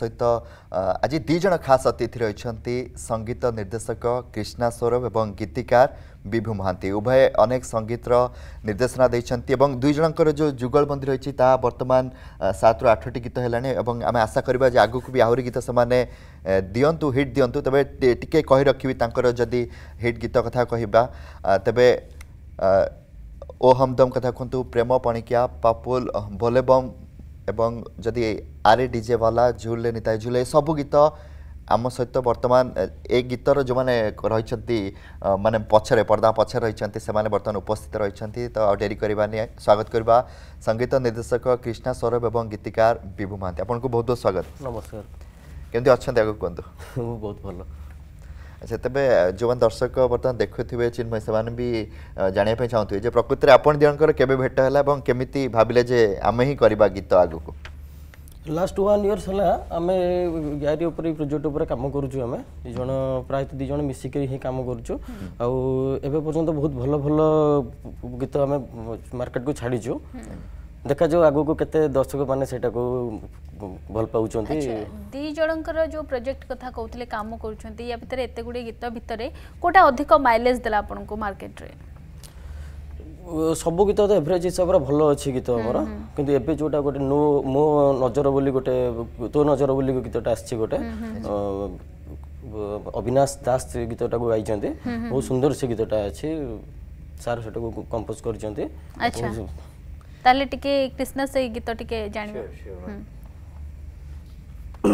सहित आज दुईज खास अतिथि रहि सङ्गीत निर्देशक कृष्णा सौरभ एवं गीतिकार विभु महान्ति उभय अनेक सङ्गीत र निर्देशना दुईजनाको जो जुगलबन्दी रहेछ ता बर्तमान सात रु आठटी गीत होला आमे आशा आगको भी आहुरी गीत से दिनु हिट दिनु तपाईँ टिकै रखि जदि हिट गीत कथा कहिबा तबे ओ हमदम कथा कुहु प्रेम पणिकिया पापुल भोलेबम ଏବଂ ଯଦି ଆରେ ଡିଜେବାଲା ଝୁଲେ ନିତାଇ ଝୁଲେ ସବୁ ଗୀତ ଆମ ସହିତ ବର୍ତ୍ତମାନ ଏ ଗୀତର ଯେଉଁମାନେ ରହିଛନ୍ତି ମାନେ ପଛରେ ପର୍ଦ୍ଦା ପଛରେ ରହିଛନ୍ତି ସେମାନେ ବର୍ତ୍ତମାନ ଉପସ୍ଥିତ ରହିଛନ୍ତି ତ ଆଉ ଡେରି କରିବାନି ସ୍ୱାଗତ କରିବା ସଙ୍ଗୀତ ନିର୍ଦ୍ଦେଶକ କ୍ରିଷ୍ଣା ସୌରଭ ଏବଂ ଗୀତିକାର ବିଭୁ ମହାନ୍ତି ଆପଣଙ୍କୁ ବହୁତ ବହୁତ ସ୍ୱାଗତ ନମସ୍କାର କେମିତି ଅଛନ୍ତି ଆଗକୁ କୁହନ୍ତୁ ମୁଁ ବହୁତ ଭଲ ସେତେବେଳେ ଯେଉଁମାନେ ଦର୍ଶକ ବର୍ତ୍ତମାନ ଦେଖୁଥିବେ ଚିନ୍ମୟ ସେମାନେ ବି ଜାଣିବା ପାଇଁ ଚାହୁଁଥିବେ ଯେ ପ୍ରକୃତିରେ ଆପଣ ଦିଜଣଙ୍କର କେବେ ଭେଟ ହେଲା ଏବଂ କେମିତି ଭାବିଲେ ଯେ ଆମେ ହିଁ କରିବା ଗୀତ ଆଗକୁ ଲାଷ୍ଟ ୱାନ୍ ଇୟର୍ସ ହେଲା ଆମେ ୟାରି ଉପରେ ପ୍ରୋଜେକ୍ଟ ଉପରେ କାମ କରୁଛୁ ଆମେ ଦୁଇ ଜଣ ପ୍ରାୟତଃ ଦୁଇ ଜଣ ମିଶିକରି ହିଁ କାମ କରୁଛୁ ଆଉ ଏବେ ପର୍ଯ୍ୟନ୍ତ ବହୁତ ଭଲ ଭଲ ଗୀତ ଆମେ ମାର୍କେଟକୁ ଛାଡ଼ିଛୁ ଦେଖାଯାଉ ଆଗକୁ କେତେ ଦର୍ଶକମାନେ ସେଇଟାକୁ ଭଲ ପାଉଛନ୍ତି ଦୁଇ ଜଣଙ୍କର ଯୋଉ ପ୍ରୋଜେକ୍ଟ କଥା କହୁଥିଲେ କାମ କରୁଛନ୍ତି ୟା ଭିତରେ ଏତେ ଗୁଡ଼ିଏ ଗୀତ ଭିତରେ କୋଉଟା ଅଧିକ ମାଇଲେଜ୍ ଦେଲା ଆପଣଙ୍କୁ ମାର୍କେଟରେ ସବୁ ଗୀତ ତ ଏଭରେଜ୍ ହିସାବରେ ଭଲ ଅଛି ଗୀତ ଆମର କିନ୍ତୁ ଏବେ ଯେଉଁଟା ଗୋଟେ ନୋ ମୋ ନଜର ବୋଲି ଗୋଟେ ତୋ ନଜର ବୋଲି ଗୀତଟା ଆସିଛି ଗୋଟେ ଅବିନାଶ ଦାସ ଗୀତଟାକୁ ଗାଇଛନ୍ତି ବହୁତ ସୁନ୍ଦର ସେ ଗୀତଟା ଅଛି ସାର୍ ସେଟାକୁ କମ୍ପୋଜ୍ କରିଛନ୍ତି ତାହେଲେ ଟିକେ କ୍ରିଷ୍ଣ ସେଇ ଗୀତ ଟିକେ ଜାଣିବେ ও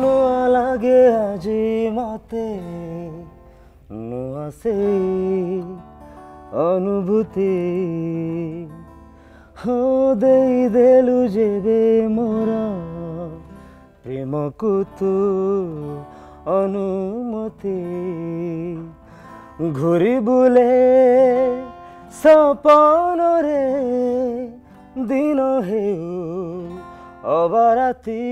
নুয়া লাগে আজি মতে নুয়া সেই অনুভূতি হ দেই দেলু যেবে মোর প্রেমকু তু অনুমতি ঘুরি বুলে সপনরে দিন হেউ অবরাতি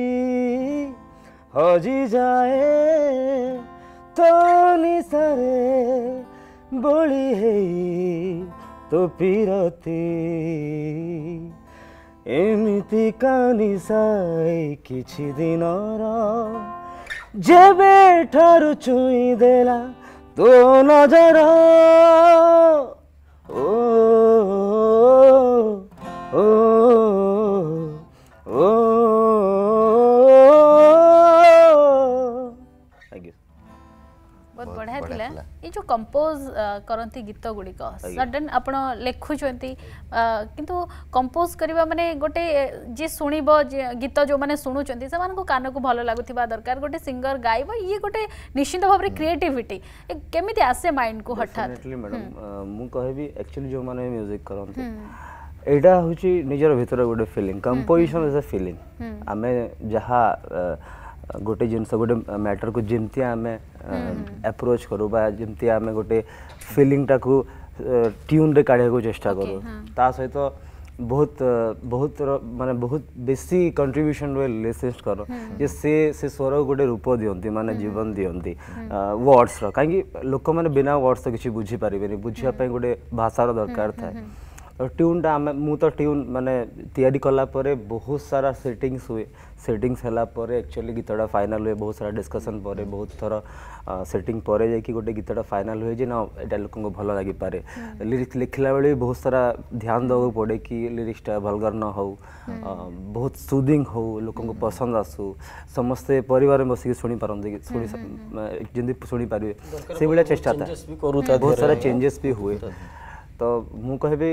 হজি যায় তো নিসারে বলি হেই তো পিরতি এমিতি কানিসাই কিছি দিনর যেবে ঠারু চুই দেলা তো নজর ও ও এই ଯେଉଁ କମ୍ପୋଜ୍ କରନ୍ତି ଗୀତ ଗୁଡ଼ିକ ସଡନ୍ ଆପଣ ଲେଖୁଛନ୍ତି କିନ୍ତୁ କମ୍ପୋଜ୍ କରିବା ମାନେ ଗୋଟେ ଯିଏ ଶୁଣିବ ଗୀତ ଯେଉଁମାନେ ଶୁଣୁଛନ୍ତି ସେମାନଙ୍କୁ କାନକୁ ଭଲ ଲାଗୁଥିବା ଦରକାର ଗୋଟେ ସିଙ୍ଗର ଗାଇବ ଇଏ ଗୋଟେ ନିଶ୍ଚିତ ଭାବରେ କ୍ରିଏଟିଭିଟି କେମିତି ଆସେ ମାଇଣ୍ଡକୁ ହଠାତ୍ ମୁଁ କହିବି ଆକ୍ଚୁଆଲି ଯେଉଁମାନେ ମ୍ୟୁଜିକ୍ କରନ୍ତି ଏଇଟା ହେଉଛି ନିଜର ଭିତରେ ଗୋଟେ feeling composition is a feeling ଆମେ ଯାହା गोटे जिनस गोटे मैटर को जमी आम एप्रोच करूँ जमी आम गोटे फिलिंग टाक ट्यून रे काढ़ चेषा करूँ हाँ। ता सहित बहुत बहुत मान बहुत बेसी कंट्रीब्यूशन रे लिसनर हम्म, हम्म। जे से से स्वर गोटे रूप दिखती माने जीवन दिखती वर्ड्स रो कहीं लोक मैंने बिना वर्ड्स किसी बुझीपारे बुझापी गोटे भाषार दरकार था ट्यून टा मु तो ट्यून मानने या बहुत सारा सेटिंग्स हुए सेटिंग्स है एक्चुअली गीतटा फाइनाल हुए बहुत सारा डिस्कसन परे बहुत थर सेटिंग पर जाकि गोटे गीतटा फाइनाल हुए ना यहाँ लोक भल लगी पारे लिरिक्स लिखला बेल बहुत सारा ध्यान देवाक पड़े कि लिरिक्सटा भलगर न हो हम्म। बहुत सुदिंग हो लोक पसंद आसू समस्ते पर बस शुणी पारे से चेस्टा था बहुत सारा चेंजेस भी हुए ତ ମୁଁ କହିବି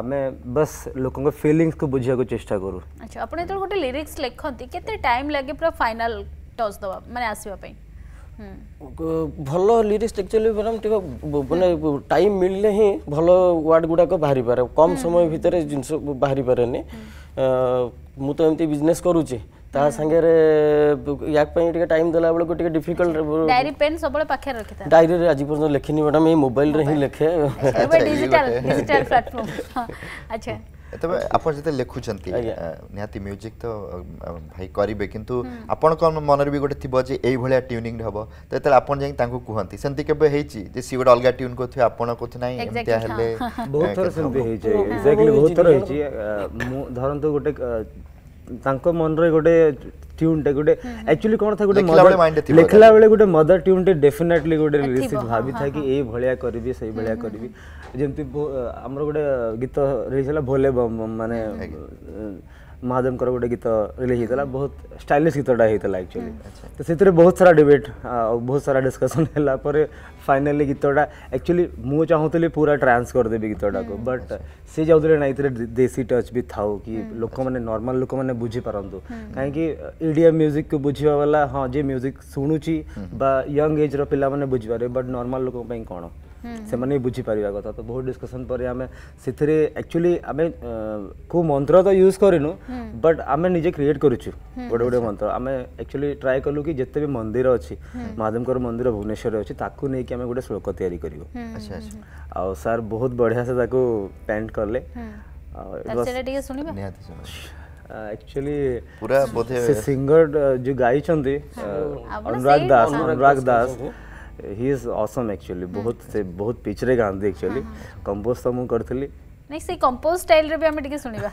ଆମେ ବାସ୍ ଲୋକଙ୍କ ଫିଲିଙ୍ଗସକୁ ବୁଝିବାକୁ ଚେଷ୍ଟା କରୁ ଆଚ୍ଛା ଆପଣ ଯେତେବେଳେ ଗୋଟେ ଲିରିକ୍ସ ଲେଖନ୍ତି କେତେ ଟାଇମ୍ ଲାଗେ ପୁରା ଫାଇନାଲ ଟଚ୍ ଦେବା ମାନେ ଆସିବା ପାଇଁ ଭଲ ଲିରିକ୍ସ ଆକ୍ଚୁଆଲି ମ୍ୟାଡ଼ାମ୍ ଟିକେ ମାନେ ଟାଇମ୍ ମିଳିଲେ ହିଁ ଭଲ ୱାର୍ଡ଼ ଗୁଡ଼ାକ ବାହାରିପାରେ କମ୍ ସମୟ ଭିତରେ ଜିନିଷ ବାହାରିପାରେନି ମୁଁ ତ ଏମିତି ବିଜନେସ୍ କରୁଛି ତା ସାଙ୍ଗରେ ୟା ପାଇଁ ଟିକେ ଟାଇମ୍ ଦେଲା ବେଳକୁ ଟିକେ ଡିଫିକଲ୍ଟ ଡାଏରୀ ପେନ୍ ସବୁବେଳେ ପାଖରେ ରଖିଥାଏ ଡାଏରୀରେ ଆଜି ପର୍ଯ୍ୟନ୍ତ ଲେଖିନି ମ୍ୟାଡ଼ାମ୍ ଏଇ ମୋବାଇଲରେ ହିଁ ଲେଖେ ଡିଜିଟାଲ ଡିଜିଟାଲ ପ୍ଲାଟଫର୍ମ ଆଚ୍ଛା ତେବେ ଆପଣ ଯେତେ ଲେଖୁଛନ୍ତି ନିହାତି ମ୍ୟୁଜିକ୍ ତ ଭାଇ କରିବେ କିନ୍ତୁ ଆପଣଙ୍କ ମନରେ ବି ଗୋଟେ ଥିବ ଯେ ଏଇଭଳିଆ ଟ୍ୟୁନିଂ ହେବ ତ ଯେତେବେଳେ ଆପଣ ଯାଇକି ତାଙ୍କୁ କୁହନ୍ତି ସେମିତି କେବେ ହେଇଛି ଯେ ସିଏ ଗୋଟେ ଅଲଗା ଟ୍ୟୁନ୍ କରୁଥିବେ ଆପଣ କହୁଥିବେ ନାହିଁ ଏମିତିଆ ହେଲେ ବହୁତ ଥର ସେମିତି ହେଇଛି ଏକ୍ଜାକ୍ଟଲି ବହୁତ ଥର ହେଇଛି ମୁଁ ଧରନ୍ତୁ ଗୋଟେ ତାଙ୍କ ମନରେ ଗୋଟେ ଟ୍ୟୁନ୍ଟେ ଗୋଟେ ଆକ୍ଚୁଆଲି କ'ଣ ଥାଏ ଗୋଟେ ଲେଖିଲା ବେଳେ ଗୋଟେ ମଦର ଟ୍ୟୁନ୍ଟେ ଡେଫିନେଟଲି ଗୋଟେ ଲିରିକ୍ସ ଭାବିଥାଏ କି ଏଇ ଭଳିଆ କରିବି ସେଇ ଭଳିଆ କରିବି ଯେମିତି ଆମର ଗୋଟେ ଗୀତ ରିଲିଜ୍ ହେଲା ଭୋଲେ ବମ୍ ମାନେ ମହାଦେବଙ୍କର ଗୋଟେ ଗୀତ ରିଲିଜ୍ ହେଇଥିଲା ବହୁତ ଷ୍ଟାଇଲିସ୍ ଗୀତଟା ହେଇଥିଲା ଆକ୍ଚୁଆଲି ତ ସେଥିରେ ବହୁତ ସାରା ଡିବେଟ୍ ଆଉ ବହୁତ ସାରା ଡିସ୍କସନ୍ ହେଲା ପରେ ଫାଇନାଲି ଗୀତଟା ଆକ୍ଚୁଆଲି ମୁଁ ଚାହୁଁଥିଲି ପୁରା ଟ୍ରାନ୍ସ କରିଦେବି ଗୀତଟାକୁ ବଟ୍ ସେ ଚାହୁଁଥିଲେ ନା ଏଥିରେ ଦେଶୀ ଟଚ୍ ବି ଥାଉ କି ଲୋକମାନେ ନର୍ମାଲ୍ ଲୋକମାନେ ବୁଝିପାରନ୍ତୁ କାହିଁକି ଇଡ଼ିଆ ମ୍ୟୁଜିକ୍କୁ ବୁଝିବା ବାଲା ହଁ ଯିଏ ମ୍ୟୁଜିକ୍ ଶୁଣୁଛି ବା ୟଙ୍ଗ ଏଜ୍ର ପିଲାମାନେ ବୁଝିପାରିବେ ବଟ୍ ନର୍ମାଲ୍ ଲୋକଙ୍କ ପାଇଁ କ'ଣ ସେମାନେ ବି ବୁଝିପାରିବା କଥା ତ ବହୁତ ଡିସ୍କସନ୍ ପରେ ଆମେ ସେଥିରେ ଆକ୍ଚୁଆଲି ଆମେ କେଉଁ ମନ୍ତ୍ର ତ ୟୁଜ୍ କରିନୁ ବଟ୍ ଆମେ ନିଜେ କ୍ରିଏଟ୍ କରିଛୁ ଗୋଟେ ଗୋଟେ ମନ୍ତ୍ର ଆମେ ଆକ୍ଚୁଆଲି ଟ୍ରାଏ କଲୁ କି ଯେତେ ବି ମନ୍ଦିର ଅଛି ମହାଦେବଙ୍କର ମନ୍ଦିର ଭୁବନେଶ୍ୱରରେ ଅଛି ତାକୁ ନେଇକି ଆମେ ଗୋଟେ ଶ୍ଳୋକ ତିଆରି କରିବୁ ଆଉ ସାର୍ ବହୁତ ବଢ଼ିଆ ସେ ତାକୁ ପେଣ୍ଟ କଲେ ଆକ୍ଚୁଆଲି ପୁରା ବୋଧେ ସିଙ୍ଗର ଯୋଉ ଗାଇଛନ୍ତି ଅନୁରାଗ ଦାସ ଅନୁରାଗ ଦାସ ही इज ऑसम एक्चुअली बहुत से बहुत पिछरे गांदे एक्चुअली कंपोज तो मु करथली नहीं से कंपोज स्टाइल रे भी हम टिके सुनिबा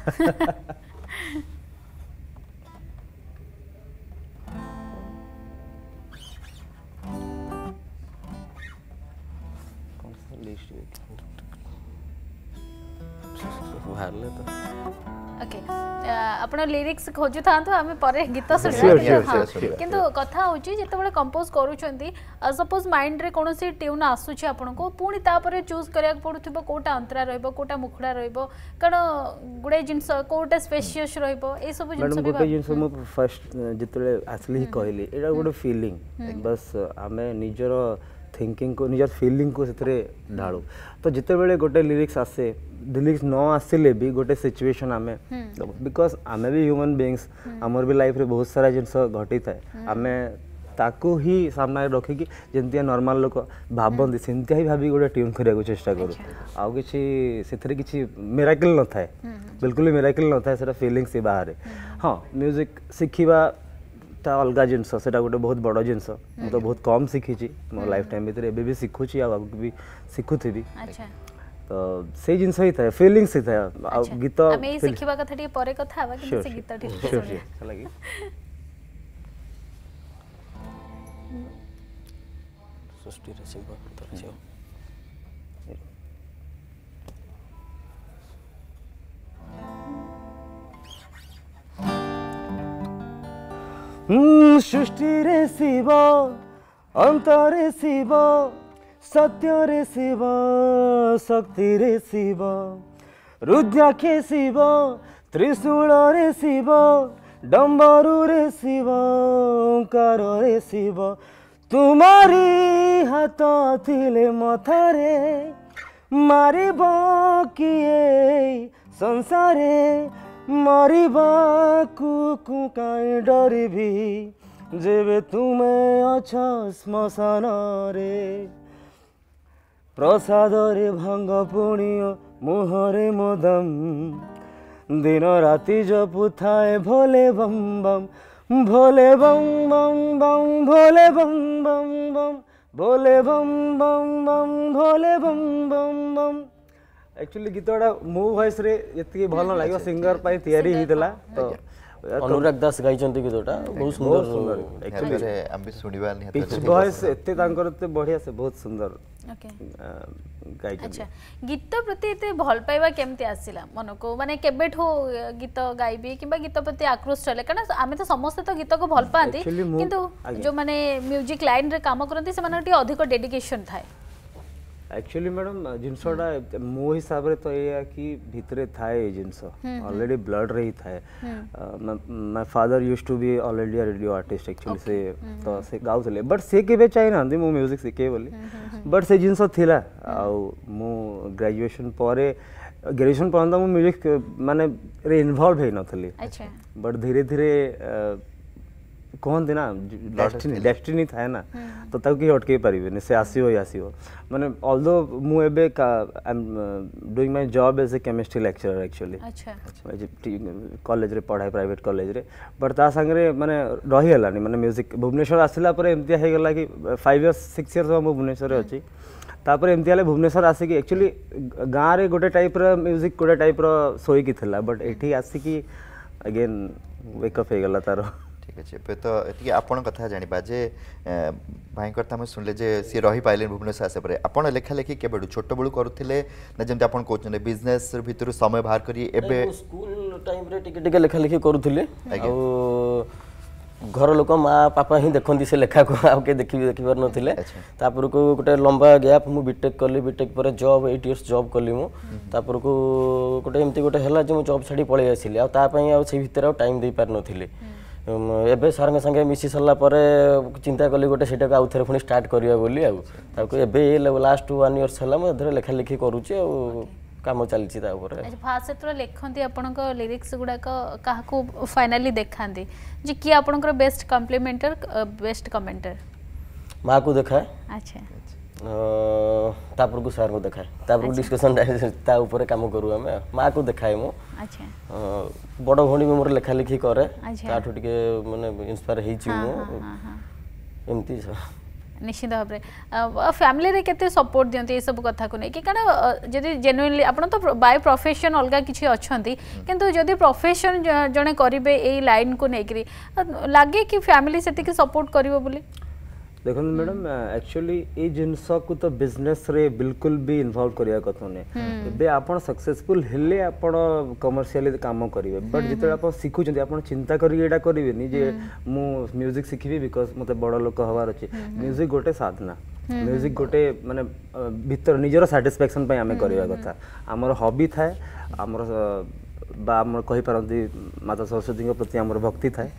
कंसोलिडेट हो हारले तो ओके अपनो लिरिक्स खोजु थांतो हमें परे गीत सुन सके किंतु कथा होची जेते बडे कंपोज करू छंती सपोज माइंड रे कोनोसी ट्यून आसु छ आपन को पूर्णी ता परे चूज करिया पडुथिबो कोटा अंतरा रहइबो कोटा मुखडा रहइबो कण गुडे जिंस कोटा स्पेशियस रहइबो ए सब जिंस मैडम गुडे जिंस मु फर्स्ट जितले असली कहली एडा गुडे फीलिंग बस हमें निजरो थिंकिंग को निजर फिलिंग को से ढाड़ तो जितेबाला गोटे लिरिक्स आसे लिरिक्स न आसिले भी गोटे सिचुएशन आम बिकज आम भी ह्यूमन बीइंगस आमर भी लाइफ रे बहुत सारा जिनस घटी था हम्म। आम ताकू ही सामना रखिकी जमी नर्माल लोक भावती से भाव गोटे ट्यून करने को करूँ आउ किसी से कि मेराकिल न था बिलकुल मेराकिल न था फिलिंग से बाहर हाँ म्यूजिक शिखा ता अलग जिनस गोटे बहुत बड़ जिनस मुझे बहुत कम शिखी मो लाइफ टाइम भितर एवं भी शिखुची आगे भी शिखुवि तो से जिनस ही था फीलिंग्स ही था गीत सृष्टि रे सिंह तो छ ସୃଷ୍ଟିରେ ଶିବ ଅନ୍ତରେ ଶିବ ସତ୍ୟରେ ଶିବ ଶକ୍ତିରେ ଶିବ ରୁଦ୍ରାକ୍ଷେ ଶିବ ତ୍ରିଶୂଳରେ ଶିବ ଡମ୍ବରୁରେ ଶିବ ଓଙ୍କାରରେ ଶିବ ତୁମରି ହାତ ଥିଲେ ମଥାରେ ମାରିବ କିଏ ସଂସାରେ ମରିବାକୁ କାଇଁ ଡରିବି ଯେବେ ତୁମେ ଅଛ ଶ୍ମଶାନରେ ପ୍ରସାଦରେ ଭାଙ୍ଗ ପୁଣି ମୁହଁରେ ମଦମ ଦିନ ରାତି ଜପୁଥାଏ ଭୋଲେ ବମ୍ ବମ୍ ভোলে বম বম বম ভোলে বম বম বম ভোলে বম বম বম ভোলে বম বম বম ଆକ୍ଚୁଆଲି ଗୀତଟା ମୋ ଭଏସ୍ରେ ଯେତିକି ଭଲ ଲାଗିବ ସିଙ୍ଗର ପାଇଁ ତିଆରି ହେଇଥିଲା ତ ଅନୁରାଗ ଦାସ ଗାଇଛନ୍ତି ଗୀତଟା ବହୁତ ସୁନ୍ଦର ଆକ୍ଚୁଆଲି ଆମେ ଶୁଣିବା ନିହାତି ଭଏସ୍ ଏତେ ତାଙ୍କର ଏତେ ବଢିଆ ସେ ବହୁତ ସୁନ୍ଦର ଆଚ୍ଛା ଗୀତ ପ୍ରତି ଏତେ ଭଲ ପାଇବା କେମିତି ଆସିଲା ମନକୁ ମାନେ କେବେଠୁ ଗୀତ ଗାଇବି କିମ୍ବା ଗୀତ ପ୍ରତି ଆକ୍ରୋଶ ଚଳେ କାରଣ ଆମେ ତ ସମସ୍ତେ ତ ଗୀତକୁ ଭଲ ପାଆନ୍ତି କିନ୍ତୁ ଯେଉଁମାନେ ମ୍ୟୁଜିକ୍ ଲାଇନ୍ରେ କାମ କରନ୍ତି ସେମାନଙ୍କର ଟିକେ ଅଧିକ ଡେଡିକେସନ୍ ଥାଏ एक्चुअली मैडम जिनसा मो हिसाब से तो यह कि भितरे थाए जिनस ऑलरेडी ब्लड रही थाए my father use to be all radio artist actually से हम्म, तो हम्म। से गाउले बट से के चाहे ना मो म्यूजिक शिखे बोली बट से जिनस थिला आ मो ग्रेजुएशन पर ग्रेजुएशन मुझे म्यूजिक माने रे हो नथली बट धीरे धीरे କହନ୍ତି ନା ଡେଷ୍ଟିନି ଡେଷ୍ଟିନି ଥାଏ ନା ତ ତାକୁ କେହି ଅଟକେଇ ପାରିବେନି ସେ ଆସିବ ହିଁ ଆସିବ ମାନେ ଅଲଦୋ ମୁଁ ଏବେ doing my job as a chemistry lecturer actually କଲେଜରେ ପଢ଼ାଏ ପ୍ରାଇଭେଟ୍ କଲେଜରେ ବଟ୍ ତା ସାଙ୍ଗରେ ମାନେ ରହିଗଲାନି ମାନେ ମ୍ୟୁଜିକ୍ ଭୁବନେଶ୍ୱର ଆସିଲା ପରେ ଏମିତିଆ ହେଇଗଲା କି ଫାଇଭ୍ ଇୟର୍ସ ସିକ୍ସ ଇୟର୍ସ ମୁଁ ଭୁବନେଶ୍ୱରରେ ଅଛି ତାପରେ ଏମିତି ହେଲେ ଭୁବନେଶ୍ୱର ଆସିକି ଆକ୍ଚୁଆଲି ଗାଁରେ ଗୋଟେ ଟାଇପ୍ର ମ୍ୟୁଜିକ୍ ଗୋଟେ ଟାଇପ୍ର ଶୋଇକି ଥିଲା ବଟ୍ ଏଠି ଆସିକି ଆଗେନ୍ ୱେକଅପ୍ ହେଇଗଲା ତାର ঠিক আছে এবে তো টিকে আপন কথা জানিবা যে ভাইঙ্কর তো আমি শুনলে যে সি রহি পাইলেন ভুবনেশ্বর আসা পরে আপন লেখা লেখি কেবেড়ু ছোট বেলু করুলে না যেমন আপন কোচনে বিজনেস ভিতর সময় বাহার করি এবে স্কুল টাইম রে টিকে টিকে লেখা লেখি করুলে আও ଘର ଲୋକ ମା ପାପା ହିଁ ଦେଖନ୍ତି ସେ ଲେଖାକୁ ଆଉ କେହି ଦେଖି ଦେଖିପାରୁନଥିଲେ ତାପରକୁ ଗୋଟେ ଲମ୍ବା ଗ୍ୟାପ୍ ମୁଁ ବିଟେକ୍ କଲି ବିଟେକ୍ ପରେ ଜବ୍ ଏଇଟ୍ ଇୟର୍ସ ଜବ୍ କଲି ମୁଁ ତାପରକୁ ଗୋଟେ ଏମିତି ଗୋଟେ ହେଲା ଯେ ମୁଁ ଜବ୍ ଛାଡ଼ି ପଳେଇ ଆସିଲି ଆଉ ତା ପାଇଁ ଆଉ ସେଇ ଭିତରେ ଆଉ ଟାଇମ୍ ଦେଇପାରିନଥିଲି ଏବେ ସାର୍ଙ୍କ ସାଙ୍ଗେ ମିଶି ସାରିଲା ପରେ ଚିନ୍ତା କଲି ଗୋଟେ ସେଇଟାକୁ ଆଉ ଥରେ ପୁଣି ଷ୍ଟାର୍ଟ କରିବା ବୋଲି ଆଉ ତାକୁ ଏବେ ଲାଷ୍ଟ ୱାନ୍ ଇୟର୍ସ ହେଲା ମୁଁ ଏଥିରେ ଲେଖାଲେଖି କରୁଛି ଆଉ କାମ ଚାଲିଛି ତା ଉପରେ ଫାଷ୍ଟ ଯେତେବେଳେ ଲେଖନ୍ତି ଆପଣଙ୍କ ଲିରିକ୍ସ ଗୁଡ଼ାକ କାହାକୁ ଫାଇନାଲି ଦେଖାନ୍ତି ଯେ କିଏ ଆପଣଙ୍କର ବେଷ୍ଟ କମ୍ପ୍ଲିମେଣ୍ଟର ବେଷ୍ଟ କମେଣ୍ଟର ମାଆକୁ ଦେଖାଏ ଆଚ୍ଛା ତାପରକୁ ସାର୍ଙ୍କୁ ଦେଖାଏ ତାପରକୁ ଡିସ୍କସନ୍ ତା ଉପରେ କାମ କରୁ ଆମେ ମାଆକୁ ଦେଖାଏ ମୁଁ ବଡ଼ ଭଉଣୀ ବି ମୋର ଲେଖାଲେଖି କରେ ତାଠୁ ଟିକେ ମାନେ ଇନ୍ସପାୟାର ହେଇଛି ମୁଁ ଏମିତି ନିଶ୍ଚିତ ଭାବରେ ଫ୍ୟାମିଲିରେ କେତେ ସପୋର୍ଟ ଦିଅନ୍ତି ଏସବୁ କଥାକୁ ନେଇକି କାରଣ ଯଦି ଜେନୁଇନଲି ଆପଣ ତ ବାଇ ପ୍ରଫେସନ୍ ଅଲଗା କିଛି ଅଛନ୍ତି କିନ୍ତୁ ଯଦି ପ୍ରଫେସନ୍ ଜଣେ କରିବେ ଏଇ ଲାଇନ୍କୁ ନେଇକରି ଲାଗେ କି ଫ୍ୟାମିଲି ସେତିକି ସପୋର୍ଟ କରିବ ବୋଲି देख मैडम एक्चुअली ये जिनस को तो बिजनेस रे बिल्कुल भी इनवल्व करने कथ नुहे आप सक्सेसफुल हेले आप कमर्सी काम करेंगे बट जो आप शिखुच्च चिंता करा करें म्यूजिक शिखी बिकज मत बड़ लोक हबार अच्छे म्यूजिक गोटे साधना म्यूजिक गोटे मानने भर निजर साटिस्फेक्शन आम करवा कथा आमर हबी थाएर ବା ଆମର କହିପାରନ୍ତି ମାତା ସରସ୍ୱତୀଙ୍କ ପ୍ରତି ଆମର ଭକ୍ତି ଥାଏ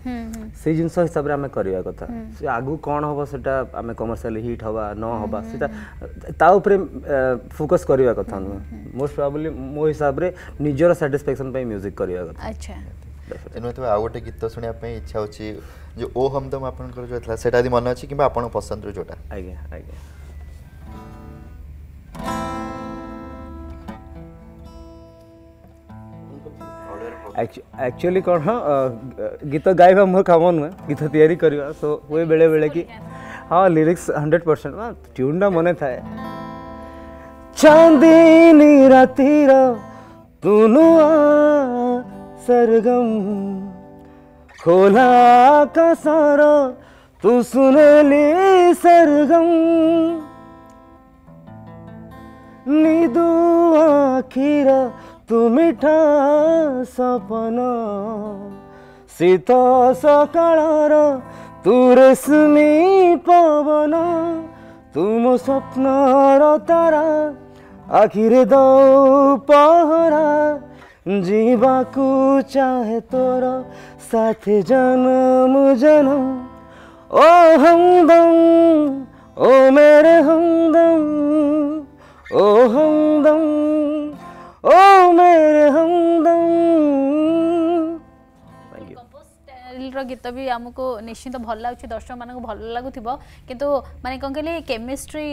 ସେଇ ଜିନିଷ ହିସାବରେ ଆମେ କରିବା କଥା ସେ ଆଗକୁ କ'ଣ ହେବ ସେଟା ଆମେ କମର୍ସିଆଲି ହିଟ୍ ହେବା ନ ହେବା ସେଟା ତା ଉପରେ ଫୋକସ୍ କରିବା କଥା ନୁହେଁ ମୋଷ୍ଟ ପ୍ରୋବାବଲି ମୋ ହିସାବରେ ନିଜର ସାଟିସ୍ଫ୍ୟାକ୍ସନ୍ ପାଇଁ ମ୍ୟୁଜିକ୍ କରିବା କଥା ଆଚ୍ଛା ତେଣୁ ତେବେ ଆଉ ଗୋଟେ ଗୀତ ଶୁଣିବା ପାଇଁ ଇଚ୍ଛା ହେଉଛି ଯେ ଓ ହମଦମ ଆପଣଙ୍କର ଯେଉଁ ଥିଲା ସେଇଟା ଯଦି ମନେ ଅଛି କିମ୍ବା ଆପଣଙ୍କ ପସନ୍ଦରୁ ଯେଉଁଟା ଆଜ୍ଞା ଆଜ୍ଞା एक्चुअली कौन हाँ गीत गायब मोर काम नुहे गीत या सो हुए बेले बेले कि हाँ लिरिक्स हंड्रेड परसेंट ना ट्यून्टा मन था सरगम खोला का सारा तू सुने ली सरगम नीदू आखिरा तू मिठा सपना ଶୀତ ସକାଳର ତୁ ରେଶମୀ ପବନ ତୁ ମୋ ସ୍ୱପ୍ନର ତାରା ଆଖିରେ ଦଉ ପହରା ଯିବାକୁ ଚାହେଁ ତୋର ସାଥି ଜନମ ଜନ ଓ ହମଦମ ଓ ମେରେ ହମଦମ ଓ ହମଦମ ओ मेरे हमदम ର ଗୀତ ବି ଆମକୁ ନିଶ୍ଚିନ୍ତ ଭଲ ଲାଗୁଛି ଦର୍ଶକମାନଙ୍କୁ ଭଲ ଲାଗୁଥିବ କିନ୍ତୁ ମାନେ କ'ଣ କହିଲେ କେମିଷ୍ଟ୍ରି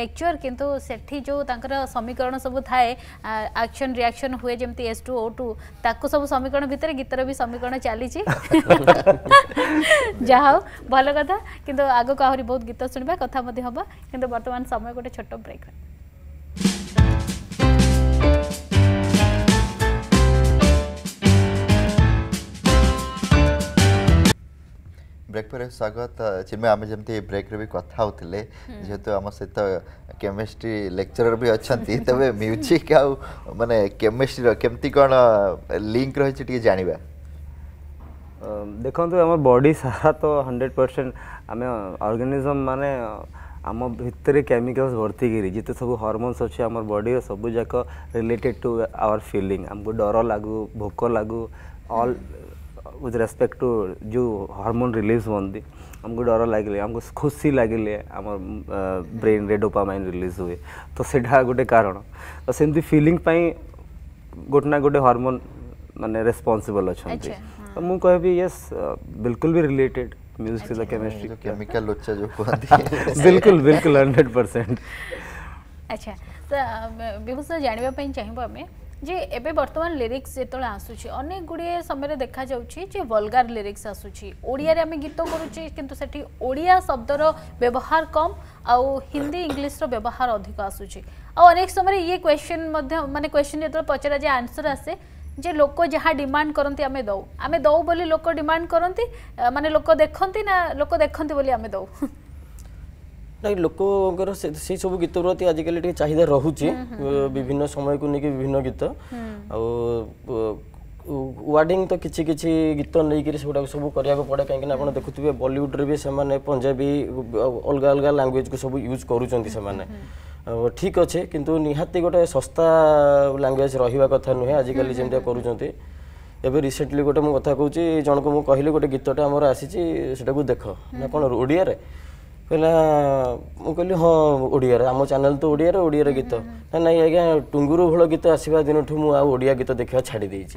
ଲେକ୍ଚର କିନ୍ତୁ ସେଠି ଯେଉଁ ତାଙ୍କର ସମୀକରଣ ସବୁ ଥାଏ ଆକ୍ସନ୍ ରିଆକ୍ସନ୍ ହୁଏ ଯେମିତି ଏସ୍ ଟୁ ଓ ଟୁ ତାକୁ ସବୁ ସମୀକରଣ ଭିତରେ ଗୀତର ବି ସମୀକରଣ ଚାଲିଛି ଯାହା ହଉ ଭଲ କଥା କିନ୍ତୁ ଆଗକୁ ଆହୁରି ବହୁତ ଗୀତ ଶୁଣିବା କଥା ମଧ୍ୟ ହେବା କିନ୍ତୁ ବର୍ତ୍ତମାନ ସମୟ ଗୋଟେ ଛୋଟ ବ୍ରେକ୍ ବ୍ରେକ୍ ପରେ ସ୍ୱାଗତ ଚିନ୍ମୟ ଆମେ ଯେମିତି ବ୍ରେକ୍ରେ ବି କଥା ହେଉଥିଲେ ଯେହେତୁ ଆମ ସହିତ କେମିଷ୍ଟ୍ରି ଲେକ୍ଚରର ବି ଅଛନ୍ତି ତେବେ ମ୍ୟୁଜିକ୍ ଆଉ ମାନେ କେମିଷ୍ଟ୍ରିର କେମିତି କ'ଣ ଲିଙ୍କ ରହିଛି ଟିକେ ଜାଣିବା ଦେଖନ୍ତୁ ଆମ ବଡି ସାରା ତ ହଣ୍ଡ୍ରେଡ଼ ପରସେଣ୍ଟ ଆମେ ଅର୍ଗାନିଜମ୍ ମାନେ ଆମ ଭିତରେ କେମିକାଲ୍ସ ଭର୍ତ୍ତିକିରି ଯେତେ ସବୁ ହରମୋନ୍ସ ଅଛି ଆମର ବଡ଼ିର ସବୁଯାକ ରିଲେଟେଡ଼ ଟୁ ଆୱାର ଫିଲିଂ ଆମକୁ ଡର ଲାଗୁ ଭୋକ ଲାଗୁ ଅଲ୍ विथ रेस्पेक्ट टू जो हार्मोन रिलीज हुए आमको डर लगे आमको खुशी लगे आम ब्रेन रे डोपामाइन रिलीज हुए तो सीटा गोटे कारण तो सेमती फिलिंग गोटे ना गोटे हार्मोन मानने रेस्पनसबल अच्छा तो मुझे कह यस बिल्कुल भी रिलेटेड म्यूजिक ଯେ ଏବେ ବର୍ତ୍ତମାନ ଲିରିକ୍ସ ଯେତେବେଳେ ଆସୁଛି ଅନେକ ଗୁଡ଼ିଏ ସମୟରେ ଦେଖାଯାଉଛି ଯେ ଭଲଗାର ଲିରିକ୍ସ ଆସୁଛି ଓଡ଼ିଆରେ ଆମେ ଗୀତ କରୁଛେ କିନ୍ତୁ ସେଠି ଓଡ଼ିଆ ଶବ୍ଦର ବ୍ୟବହାର କମ୍ ଆଉ ହିନ୍ଦୀ ଇଂଲିଶର ବ୍ୟବହାର ଅଧିକ ଆସୁଛି ଆଉ ଅନେକ ସମୟରେ ଇଏ କ୍ୱେଶ୍ଚନ୍ ମଧ୍ୟ ମାନେ କ୍ୱେଶ୍ଚନ୍ ଯେତେବେଳେ ପଚରାଯାଏ ଆନ୍ସର୍ ଆସେ ଯେ ଲୋକ ଯାହା ଡିମାଣ୍ଡ କରନ୍ତି ଆମେ ଦେଉ ଆମେ ଦେଉ ବୋଲି ଲୋକ ଡିମାଣ୍ଡ କରନ୍ତି ମାନେ ଲୋକ ଦେଖନ୍ତି ନା ଲୋକ ଦେଖନ୍ତି ବୋଲି ଆମେ ଦେଉ ନାଇଁ ଲୋକଙ୍କର ସେଇ ସବୁ ଗୀତ ପ୍ରତି ଆଜିକାଲି ଟିକେ ଚାହିଦା ରହୁଛି ବିଭିନ୍ନ ସମୟକୁ ନେଇକି ବିଭିନ୍ନ ଗୀତ ଆଉ ୱାର୍ଡିଂ ତ କିଛି କିଛି ଗୀତ ନେଇକିରି ସେଗୁଡ଼ାକ ସବୁ କରିବାକୁ ପଡ଼େ କାହିଁକିନା ଆପଣ ଦେଖୁଥିବେ ବଲିଉଡ଼ରେ ବି ସେମାନେ ପଞ୍ଜାବୀ ଅଲଗା ଅଲଗା ଲାଙ୍ଗୁଏଜକୁ ସବୁ ୟୁଜ୍ କରୁଛନ୍ତି ସେମାନେ ଠିକ୍ ଅଛେ କିନ୍ତୁ ନିହାତି ଗୋଟେ ଶସ୍ତା ଲାଙ୍ଗୁଏଜ୍ ରହିବା କଥା ନୁହେଁ ଆଜିକାଲି ଯେମିତିଆ କରୁଛନ୍ତି ଏବେ ରିସେଣ୍ଟଲି ଗୋଟେ ମୁଁ କଥା କହୁଛି ଜଣକୁ ମୁଁ କହିଲି ଗୋଟେ ଗୀତଟା ଆମର ଆସିଛି ସେଟାକୁ ଦେଖ ନା କ'ଣ ଓଡ଼ିଆରେ କହିଲା ମୁଁ କହିଲି ହଁ ଓଡ଼ିଆରେ ଆମ ଚ୍ୟାନେଲ୍ ତ ଓଡ଼ିଆରେ ଓଡ଼ିଆର ଗୀତ ନା ନାଇଁ ଆଜ୍ଞା ଟୁଙ୍ଗୁରୁ ଭୋଳ ଗୀତ ଆସିବା ଦିନଠୁ ମୁଁ ଆଉ ଓଡ଼ିଆ ଗୀତ ଦେଖିବା ଛାଡ଼ି ଦେଇଛି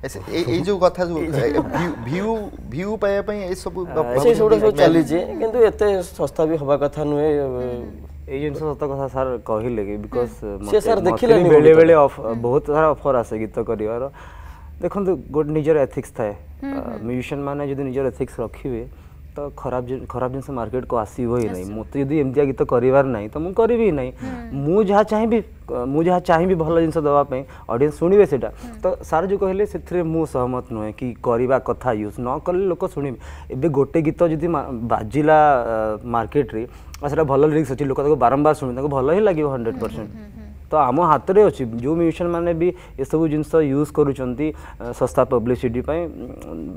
ଏଇ ଯୋଉ କଥା ଯୋଉ ଭିୟୁ ପାଇବା ପାଇଁ ଏସବୁ ସେଇ ସବୁ ଚାଲିଛି କିନ୍ତୁ ଏତେ ଶସ୍ତା ବି ହବା କଥା ନୁହେଁ ଏଇ ଜିନିଷ ସତ କଥା ସାର୍ କହିଲେ କି ବିକଜ ସେ ସାର୍ ଦେଖିଲେ ବେଳେ ବେଳେ ବହୁତ ସାରା ଅଫର୍ ଆସେ ଗୀତ କରିବାର ଦେଖନ୍ତୁ ଗୋଟେ ନିଜର ଏଥିକ୍ସ ଥାଏ ମ୍ୟୁଜିସିଆନ୍ ମାନେ ଯଦି ନିଜର ଏଥିକ୍ସ ରଖିବେ तो खराब खराब जिन मार्केट को आसब ही मत जब एम गीत करार ना तो मुझे ही ना मुझे चाहे मुझे भल जिन दवापी अड़ियंस शुणे से तो सार जो कहले सहमत नुहे कि कथा यूज नक लोक शुणी एवं गोटे गीत जी बाजिला मार्केट सर भल लिरीक्स अच्छी लोक बारंबार शुणी भल ही लगे हंड्रेड परसेंट ତ ଆମ ହାତରେ ଅଛି ଯେଉଁ ମ୍ୟୁଜିସିଆନ୍ ମାନେ ବି ଏସବୁ ଜିନିଷ ୟୁଜ୍ କରୁଛନ୍ତି ଶସ୍ତା ପବ୍ଲିସିଟି ପାଇଁ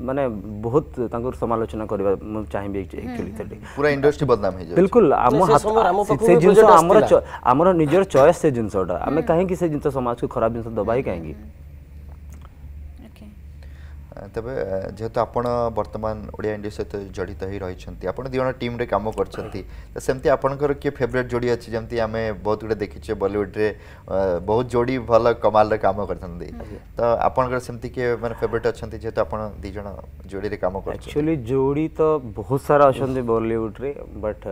ମାନେ ବହୁତ ତାଙ୍କର ସମାଲୋଚନା କରିବା ମୁଁ ଚାହିଁବି ଆକ୍ଚୁଆଲି ପୁରା ଇଣ୍ଡଷ୍ଟ୍ରି ବଦନାମ ହେଇଯାଉଛି ବିଲକୁଲ ଆମ ସେ ଜିନିଷ ଆମର ଆମର ନିଜର ଚଏସ୍ ସେ ଜିନିଷଟା ଆମେ କାହିଁକି ସେ ଜିନିଷ ସମାଜକୁ ଖରାପ ଜିନିଷ ଦେବା ହିଁ କାହିଁକି तबे जेहेतु आपण वर्तमान ओडिया इंडिया सहित जड़ित ही रही आप दिजन टीम रे काम कर सेमती आपंकर किए फेवरेट जोड़ी अच्छे जमी आम बहुत गुट देखीचे बलीउड्रे बहुत जोड़ी भल कमाल काम कर तो आपंकर किए फेवरेट अच्छा जेहेतु आप दिज जोड़ी काम कर जोड़ी तो बहुत सारा अच्छा बलीउड्रे बट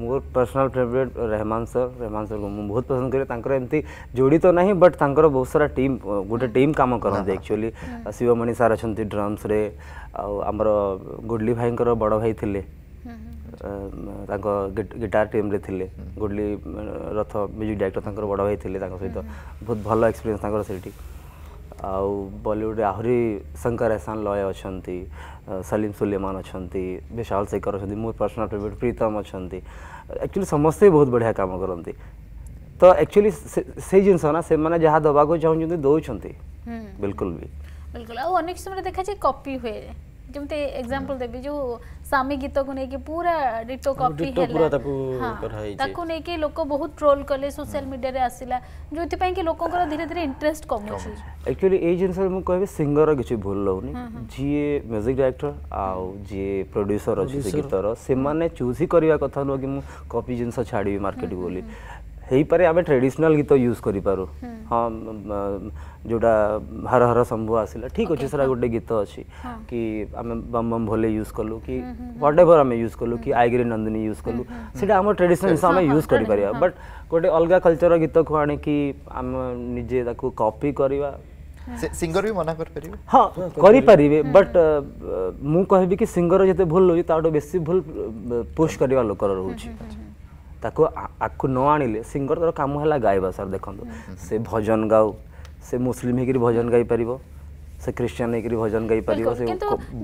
मोर personal favourite Rahman sir Rahman sir को बहुत पसंद करेंगे एमती जोड़ी तो नहीं बट तक बहुत सारा टीम गोटे टीम कम करते एक्चुअली शिवमणि सार अच्छा ड्रम्स आमर गुडली भाई बड़ भाई थे गिटार टीम रे थे गुडली रथ म्यूजिक डायरेक्टर बड़ भाई थे सहित बहुत भल एक्सपीरियंस आलीउड आहरी शंकर एहसान लय अच्छा सलीम सुलेमान अच्छा विशाल शेखर अच्छा मोर पर्सनाल फेवरेट प्रीतम अच्छा एक्चुअली समस्ते बहुत बढ़िया काम करते तो एक्चुअली से जिनसा से जहाँ दबाक चाहते दौर बिल्कुल भी बिल्कुल आउ अनेक समय देखा जाए कॉपी हुए ଯେମିତି ଏକ୍ଜାମ୍ପଲ୍ ଦେବି ଯୋଉ ସାମି ଗୀତକୁ ନେଇକି ପୁରା ଡିଟୋ କପି ହେଲା ତାକୁ ନେଇକି ଲୋକ ବହୁତ ଟ୍ରୋଲ୍ କଲେ ସୋସିଆଲ ମିଡିଆରେ ଆସିଲା ଯୋଉଥିପାଇଁ କି ଲୋକଙ୍କର ଧୀରେ ଧୀରେ ଇଣ୍ଟରେଷ୍ଟ କମୁଛି ଆକ୍ଚୁଆଲି ଏଇ ଜିନିଷରେ ମୁଁ କହିବି ସିଙ୍ଗରର କିଛି ଭୁଲ ରହୁନି ଯିଏ ମ୍ୟୁଜିକ୍ ଡାଇରେକ୍ଟର ଆଉ ଯିଏ ପ୍ରଡ୍ୟୁସର ଅଛି ସେ ଗୀତର ସେମାନେ ଚୁଜ୍ ହିଁ କରିବା କଥା ନୁହଁ କି ମୁଁ କପି ଜିନିଷ ଛାଡ଼ିବି ମାର୍କେଟକୁ ବୋଲି हेपर आम ट्रेडिशनाल गीत यूज कर पार हाँ जोटा हर हर शंभु आसला ठीक अच्छे सारा गोटे गीत अच्छी कि आम बम बम भोले यूज कलु कि व्हाट एवर आम यूज कलु कि आईग्री नंदिनी यूज कलु सीटा आम ट्रेडिशनल आम यूज कर बट गोटे अलग कलचर गीत को आम निजे कपी कर सिंगर भी मना कर हाँ करी परिवे बट मु कहबी कि सिंगर जते भूल होई ताटो बेसी भूल पुश करिवा लोकर रहउछी अच्छा ତାକୁ ଆଗକୁ ନ ଆଣିଲେ ସିଙ୍ଗରର କାମ ହେଲା ଗାଇବା ସାର୍ ଦେଖନ୍ତୁ ସେ ଭଜନ ଗାଉ ସେ ମୁସଲିମ ହେଇକରି ଭଜନ ଗାଇପାରିବ ସେ ଖ୍ରୀଷ୍ଟିଆନ ହେଇକରି ଭଜନ ଗାଇପାରିବ ସେ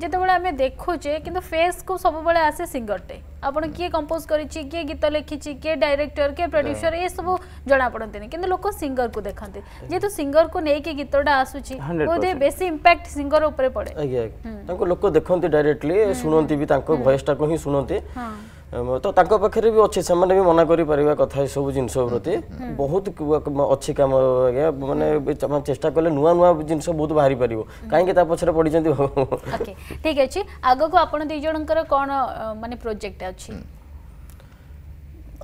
ଯେତେବେଳେ ଆମେ ଦେଖୁଛେ କିନ୍ତୁ ଫେସ୍କୁ ସବୁବେଳେ ଆସେ ସିଙ୍ଗରଟେ ଆପଣ କିଏ କମ୍ପୋଜ କରିଛି କିଏ ଗୀତ ଲେଖିଛି କିଏ ଡାଇରେକ୍ଟର କିଏ ପ୍ରଡ୍ୟୁସର ଏସବୁ ଜଣାପଡ଼ନ୍ତିନି କିନ୍ତୁ ଲୋକ ସିଙ୍ଗରକୁ ଦେଖନ୍ତି ଯେହେତୁ ସିଙ୍ଗରକୁ ନେଇକି ଗୀତଟା ଆସୁଛି ବୋଧେ ବେଶୀ ଇମ୍ପାକ୍ଟ ସିଙ୍ଗର ଉପରେ ପଡ଼େ ଆଜ୍ଞା ତାଙ୍କୁ ଲୋକ ଦେଖନ୍ତି ଡାଇରେକ୍ଟଲି ଶୁଣନ୍ତି ବି ତାଙ୍କ ଭଏସଟାକୁ ହିଁ ଶୁଣନ୍ତି ତ ତାଙ୍କ ପାଖରେ ବି ଅଛି ସେମାନେ ବି ମନା କରିପାରିବା କଥା ଏସବୁ ଜିନିଷ ପ୍ରତି ବହୁତ ଅଛି କାମ ଆଜ୍ଞା ମାନେ ଚେଷ୍ଟା କଲେ ନୂଆ ନୂଆ ଜିନିଷ ବହୁତ ବାହାରି ପାରିବ କାହିଁକି ତା ପଛରେ ପଡ଼ିଛନ୍ତି ଠିକ ଅଛି ଆଗକୁ ଆପଣ ଦୁଇ ଜଣଙ୍କର କଣ ମାନେ ପ୍ରୋଜେକ୍ଟ ଅଛି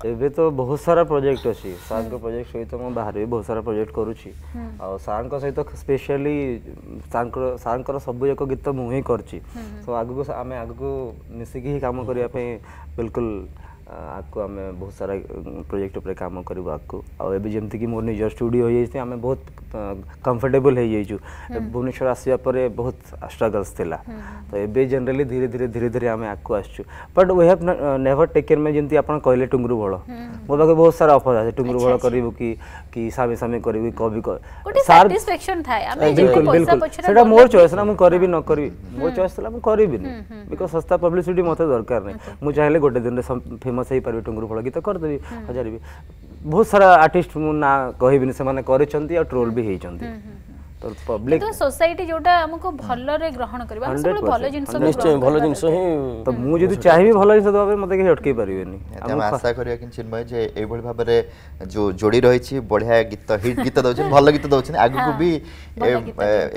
ଏବେ ତ ବହୁତ ସାରା ପ୍ରୋଜେକ୍ଟ ଅଛି ସାର୍ଙ୍କ ପ୍ରୋଜେକ୍ଟ ସହିତ ମୁଁ ବାହାରେ ବି ବହୁତ ସାରା ପ୍ରୋଜେକ୍ଟ କରୁଛି ଆଉ ସାର୍ଙ୍କ ସହିତ ସ୍ପେଶିଆଲି ସାର୍ଙ୍କର ସାର୍ଙ୍କର ସବୁଯାକ ଗୀତ ମୁଁ ହିଁ କରିଛି ସୋ ଆଗକୁ ଆମେ ଆଗକୁ ମିଶିକି ହିଁ କାମ କରିବା ପାଇଁ ବିଲକୁଲ आपको आम बहुत सारा प्रोजेक्ट उपर काम करमती मोर निज स्टूडियो हो जाए आम बहुत कम्फर्टेबल हो जाइ भुवनेश्वर आसापर बहुत स्ट्रगल्स थी हम्म। तो ये जेनेली धीरे धीरे धीरे धीरे आम आगे आसचु but we have never taken मे जमी आप कहे टुंगु भल मो पाखे बहुत सारा अफर आज टुंगु भल कर सामे सामे कर बिल्कुल बिल्कुल मोर चयस ना मुझे करी हाँ। न करी मो चयस हम्म। करी बिकज हम्म, सस्ता पब्लीसीटी मतलब दरकार नहीं अच्छा। मुझे गोटे दिन फेमस ଫେମସ୍ ହେଇପାରିବି ଟୁଙ୍ଗୁରୁଫଳ ଗୀତ କରିଦେବି ହଜାରେ ବି ବହୁତ ସାରା ଆର୍ଟିଷ୍ଟ ମୁଁ ନା କହିବିନି ସେମାନେ କରିଛନ୍ତି ଆଉ ଟ୍ରୋଲ୍ ବି ହେଇଛନ୍ତି ପବ୍ଲିକ ସୋସାଇଟି ଯୋଉଟା ଆମକୁ ଭଲରେ ଗ୍ରହଣ କରିବ ଆମେ ସବୁବେଳେ ଭଲ ଜିନିଷ ନିଶ୍ଚୟ ଭଲ ଜିନିଷ ହିଁ ତ ମୁଁ ଯଦି ଚାହିଁବି ଭଲ ଜିନିଷ ଦେବା ପାଇଁ ମୋତେ କେହି ଅଟକେଇ ପାରିବେନି ଆମେ ଆଶା କରିବା କି ଚିନ୍ମୟ ଯେ ଏଇଭଳି ଭାବରେ ଯୋଉ ଯୋଡ଼ି ରହିଛି ବଢ଼ିଆ ଗୀତ ହିଟ୍ ଗୀତ ଦେଉଛନ୍ତି ଭଲ ଗୀତ ଦେଉଛନ୍ତି ଆଗକୁ ବି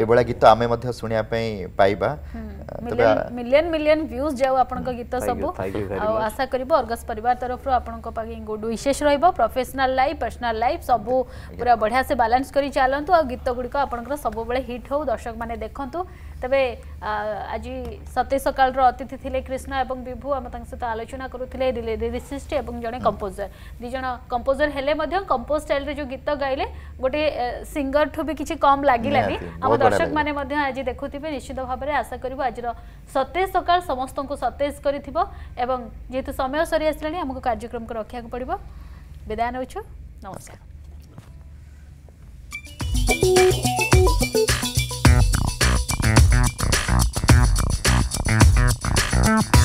ଏଭଳିଆ ଗୀତ ଆମେ ମଧ୍ୟ ଶୁଣିବା ପାଇଁ ପାଇବା ମିଲିୟନ ମିଲିୟନ ଭ୍ୟୁଜ୍ ଯାଉ ଆପଣଙ୍କ ଗୀତ ସବୁ ଆଉ ଆଶା କରିବ ଅର୍ଗସ୍ ପରିବାର ତରଫରୁ ଆପଣଙ୍କ ପାଖେ ଗୁଡ୍ ୱିଶେଷ ରହିବ ପ୍ରଫେସନାଲ ଲାଇଫ୍ ପର୍ସନାଲ ଲାଇଫ୍ ସବୁ ପୁରା ବଢ଼ିଆ ସେ ବାଲାନ୍ସ କରି ଚାଲନ୍ତୁ ଆଉ ଗୀତ ଗୁଡ଼ିକ ଆପଣଙ୍କର ସବୁବେଳେ ହିଟ୍ ହେଉ ଦର୍ଶକମାନେ ଦେଖନ୍ତୁ ତେବେ ଆଜି ସତେ ସକାଳର ଅତିଥି ଥିଲେ କୃଷ୍ଣ ଏବଂ ବିଭୁ ଆମେ ତାଙ୍କ ସହିତ ଆଲୋଚନା କରୁଥିଲେ ଲିରିସିଷ୍ଟ ଏବଂ ଜଣେ କମ୍ପୋଜର ଦୁଇ ଜଣ କମ୍ପୋଜର ହେଲେ ମଧ୍ୟ କମ୍ପୋଜ ଷ୍ଟାଇଲରେ ଯେଉଁ ଗୀତ ଗାଇଲେ ଗୋଟିଏ ସିଙ୍ଗରଠୁ ବି କିଛି କମ୍ ଲାଗିଲାନି ଆମ ଦର୍ଶକମାନେ ମଧ୍ୟ ଆଜି ଦେଖୁଥିବେ ନିଶ୍ଚିତ ଭାବରେ ଆଶା କରିବୁ ଆଜିର ସତେଜ ସକାଳ ସମସ୍ତଙ୍କୁ ସତେଜ କରିଥିବ ଏବଂ ଯେହେତୁ ସମୟ ସରି ଆସିଲାଣି ଆମକୁ କାର୍ଯ୍ୟକ୍ରମକୁ ରଖିବାକୁ ପଡ଼ିବ ବିଦାୟ ନେଉଛୁ ନମସ୍କାର Bye.